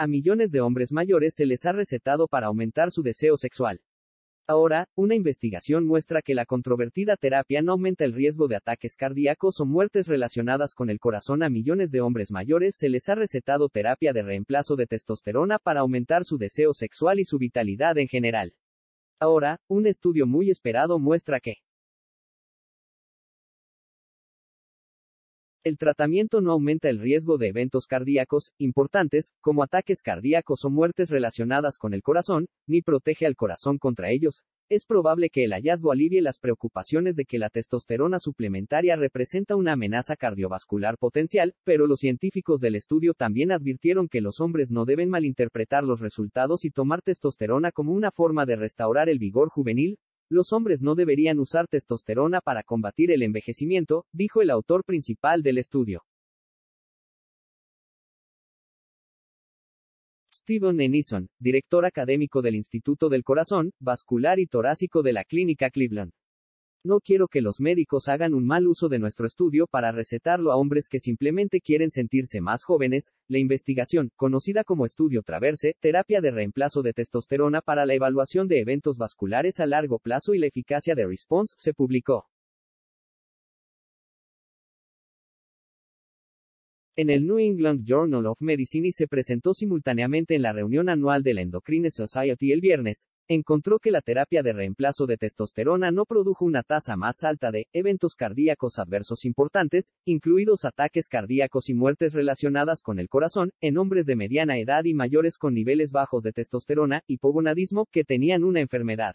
A millones de hombres mayores se les ha recetado para aumentar su deseo sexual. Ahora, una investigación muestra que la controvertida terapia no aumenta el riesgo de ataques cardíacos o muertes relacionadas con el corazón. A millones de hombres mayores se les ha recetado terapia de reemplazo de testosterona para aumentar su deseo sexual y su vitalidad en general. Ahora, un estudio muy esperado muestra que El tratamiento no aumenta el riesgo de eventos cardíacos importantes, como ataques cardíacos o muertes relacionadas con el corazón, ni protege al corazón contra ellos. Es probable que el hallazgo alivie las preocupaciones de que la testosterona suplementaria representa una amenaza cardiovascular potencial, pero los científicos del estudio también advirtieron que los hombres no deben malinterpretar los resultados y tomar testosterona como una forma de restaurar el vigor juvenil, los hombres no deberían usar testosterona para combatir el envejecimiento, dijo el autor principal del estudio. Steven Enison, director académico del Instituto del Corazón, Vascular y Torácico de la Clínica Cleveland. No quiero que los médicos hagan un mal uso de nuestro estudio para recetarlo a hombres que simplemente quieren sentirse más jóvenes. La investigación, conocida como estudio Traverse, terapia de reemplazo de testosterona para la evaluación de eventos vasculares a largo plazo y la eficacia de Response, se publicó. En el New England Journal of Medicine y se presentó simultáneamente en la reunión anual de la Endocrine Society el viernes, encontró que la terapia de reemplazo de testosterona no produjo una tasa más alta de eventos cardíacos adversos importantes, incluidos ataques cardíacos y muertes relacionadas con el corazón, en hombres de mediana edad y mayores con niveles bajos de testosterona, y hipogonadismo, que tenían una enfermedad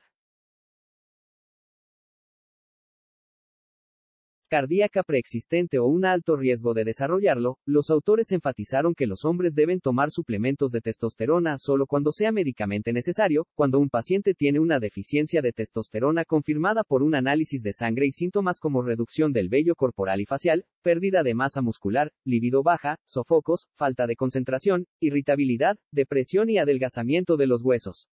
cardíaca preexistente o un alto riesgo de desarrollarlo, los autores enfatizaron que los hombres deben tomar suplementos de testosterona solo cuando sea médicamente necesario, cuando un paciente tiene una deficiencia de testosterona confirmada por un análisis de sangre y síntomas como reducción del vello corporal y facial, pérdida de masa muscular, libido baja, sofocos, falta de concentración, irritabilidad, depresión y adelgazamiento de los huesos.